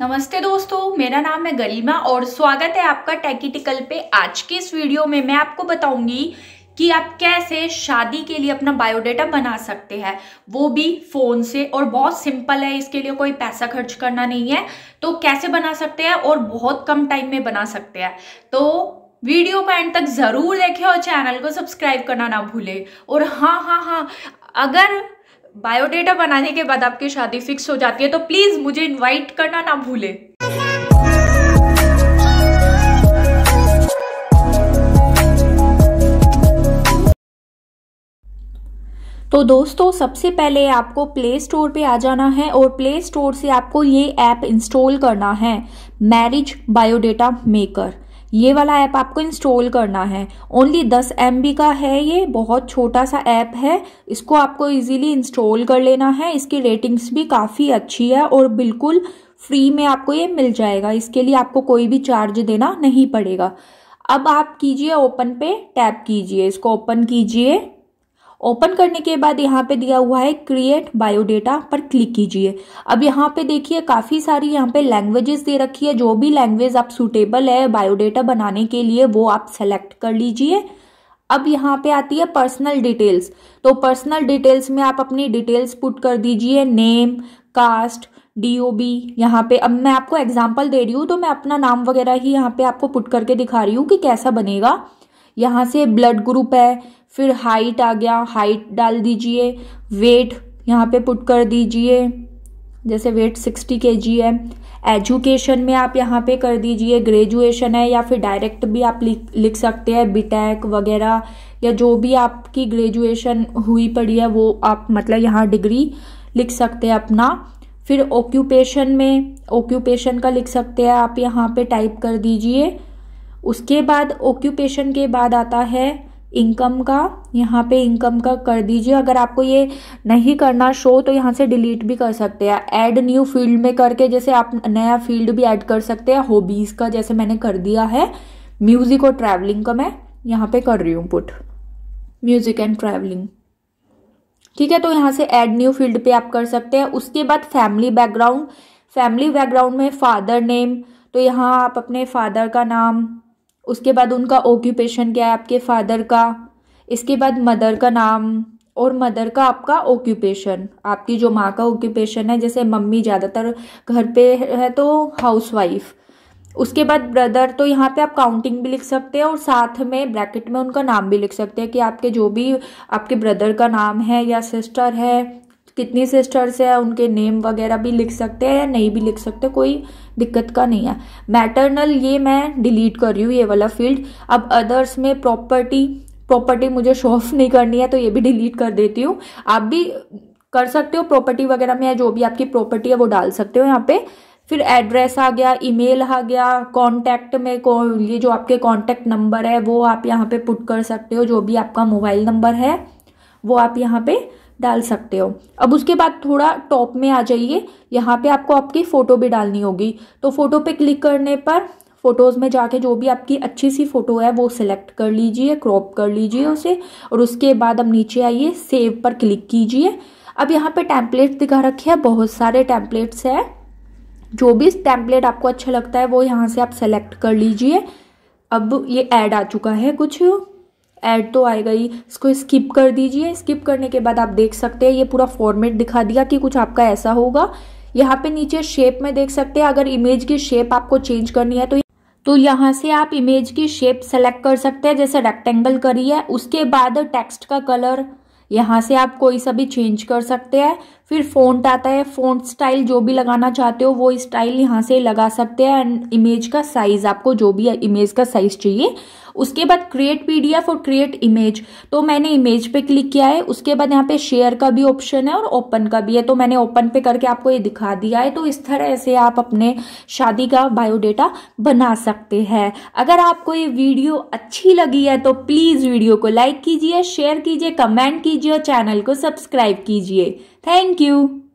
नमस्ते दोस्तों मेरा नाम है गलीमा और स्वागत है आपका टेकिटिकल पे आज के इस वीडियो में मैं आपको बताऊंगी कि आप कैसे शादी के लिए अपना बायोडाटा बना सकते हैं वो भी फ़ोन से और बहुत सिंपल है इसके लिए कोई पैसा खर्च करना नहीं है तो कैसे बना सकते हैं और बहुत कम टाइम में बना सकते हैं तो वीडियो का एंड तक ज़रूर देखें और चैनल को सब्सक्राइब करना ना भूलें और हाँ हाँ हाँ अगर बायोडेटा बनाने के बाद आपकी शादी फिक्स हो जाती है तो प्लीज़ मुझे इनवाइट करना ना भूले तो दोस्तों सबसे पहले आपको प्ले स्टोर पे आ जाना है और प्ले स्टोर से आपको ये ऐप इंस्टॉल करना है मैरिज बायोडेटा मेकर ये वाला ऐप आपको इंस्टॉल करना है ओनली दस एम का है ये बहुत छोटा सा ऐप है इसको आपको इजीली इंस्टॉल कर लेना है इसकी रेटिंग्स भी काफ़ी अच्छी है और बिल्कुल फ्री में आपको ये मिल जाएगा इसके लिए आपको कोई भी चार्ज देना नहीं पड़ेगा अब आप कीजिए ओपन पे टैप कीजिए इसको ओपन कीजिए ओपन करने के बाद यहाँ पे दिया हुआ है क्रिएट बायोडेटा पर क्लिक कीजिए अब यहाँ पे देखिए काफ़ी सारी यहाँ पे लैंग्वेजेस दे रखी है जो भी लैंग्वेज आप सुटेबल है बायोडेटा बनाने के लिए वो आप सेलेक्ट कर लीजिए अब यहाँ पे आती है पर्सनल डिटेल्स तो पर्सनल डिटेल्स में आप अपनी डिटेल्स पुट कर दीजिए name caste D O B यहाँ पे अब मैं आपको एग्जाम्पल दे रही हूँ तो मैं अपना नाम वगैरह ही यहाँ पे आपको पुट करके दिखा रही हूँ कि कैसा बनेगा यहाँ से ब्लड ग्रुप है फिर हाइट आ गया हाइट डाल दीजिए वेट यहाँ पे पुट कर दीजिए जैसे वेट सिक्सटी के जी है एजुकेशन में आप यहाँ पे कर दीजिए ग्रेजुएशन है या फिर डायरेक्ट भी आप लिख लिख सकते हैं बीटेक वगैरह या जो भी आपकी ग्रेजुएशन हुई पड़ी है वो आप मतलब यहाँ डिग्री लिख सकते हैं अपना फिर ऑक्यूपेशन में ऑक्यूपेशन का लिख सकते हैं आप यहाँ पे टाइप कर दीजिए उसके बाद ऑक्यूपेशन के बाद आता है इनकम का यहाँ पे इनकम का कर दीजिए अगर आपको ये नहीं करना शो तो यहाँ से डिलीट भी कर सकते हैं ऐड न्यू फील्ड में करके जैसे आप नया फील्ड भी ऐड कर सकते हैं हॉबीज़ का जैसे मैंने कर दिया है म्यूज़िक और ट्रैवलिंग का मैं यहाँ पे कर रही हूँ पुट म्यूज़िक एंड ट्रैवलिंग ठीक है तो यहाँ से ऐड न्यू फील्ड पे आप कर सकते हैं उसके बाद फैमिली बैकग्राउंड फैमिली बैकग्राउंड में फादर नेम तो यहाँ आप अपने फादर का नाम उसके बाद उनका ऑक्यूपेशन क्या है आपके फादर का इसके बाद मदर का नाम और मदर का आपका ऑक्यूपेशन आपकी जो माँ का ऑक्यूपेशन है जैसे मम्मी ज़्यादातर घर पे है तो हाउसवाइफ उसके बाद ब्रदर तो यहाँ पे आप काउंटिंग भी लिख सकते हैं और साथ में ब्रैकेट में उनका नाम भी लिख सकते हैं कि आपके जो भी आपके ब्रदर का नाम है या सिस्टर है कितनी सिस्टर्स हैं उनके नेम वगैरह भी लिख सकते हैं या नहीं भी लिख सकते कोई दिक्कत का नहीं है मैटरनल ये मैं डिलीट कर रही हूँ ये वाला फील्ड अब अदर्स में प्रॉपर्टी प्रॉपर्टी मुझे शो ऑफ नहीं करनी है तो ये भी डिलीट कर देती हूँ आप भी कर सकते हो प्रॉपर्टी वगैरह में या जो भी आपकी प्रॉपर्टी है वो डाल सकते हो यहाँ पे फिर एड्रेस आ गया ईमेल आ गया कॉन्टैक्ट में को ये जो आपके कॉन्टैक्ट नंबर है वो आप यहाँ पे पुट कर सकते हो जो भी आपका मोबाइल नंबर है वो आप यहाँ पे डाल सकते हो अब उसके बाद थोड़ा टॉप में आ जाइए यहाँ पे आपको आपकी फ़ोटो भी डालनी होगी तो फ़ोटो पे क्लिक करने पर फ़ोटोज़ में जाके जो भी आपकी अच्छी सी फ़ोटो है वो सिलेक्ट कर लीजिए क्रॉप कर लीजिए उसे और उसके बाद अब नीचे आइए सेव पर क्लिक कीजिए अब यहाँ पे टैंपलेट दिखा रखे हैं बहुत सारे टैंपलेट्स हैं जो भी टैंपलेट आपको अच्छा लगता है वो यहाँ से आप सेलेक्ट कर लीजिए अब ये ऐड आ चुका है कुछ ऐड तो आएगा ही इसको स्किप कर दीजिए स्किप करने के बाद आप देख सकते हैं ये पूरा फॉर्मेट दिखा दिया कि कुछ आपका ऐसा होगा यहाँ पे नीचे शेप में देख सकते हैं अगर इमेज की शेप आपको चेंज करनी है तो तो यहाँ से आप इमेज की शेप सेलेक्ट कर सकते हैं जैसे रेक्टेंगल करी है उसके बाद टेक्स्ट का कलर यहाँ से आप कोई सा भी चेंज कर सकते हैं फिर फ़ॉन्ट आता है फोन स्टाइल जो भी लगाना चाहते हो वो स्टाइल यहाँ से लगा सकते हैं एंड इमेज का साइज़ आपको जो भी इमेज का साइज़ चाहिए उसके बाद क्रिएट पीडीएफ और क्रिएट इमेज तो मैंने इमेज पे क्लिक किया है उसके बाद यहाँ पे शेयर का भी ऑप्शन है और ओपन का भी है तो मैंने ओपन पे करके आपको ये दिखा दिया है तो इस तरह से आप अपने शादी का बायोडेटा बना सकते हैं अगर आपको ये वीडियो अच्छी लगी है तो प्लीज़ वीडियो को लाइक कीजिए शेयर कीजिए कमेंट कीजिए और चैनल को सब्सक्राइब कीजिए Thank you.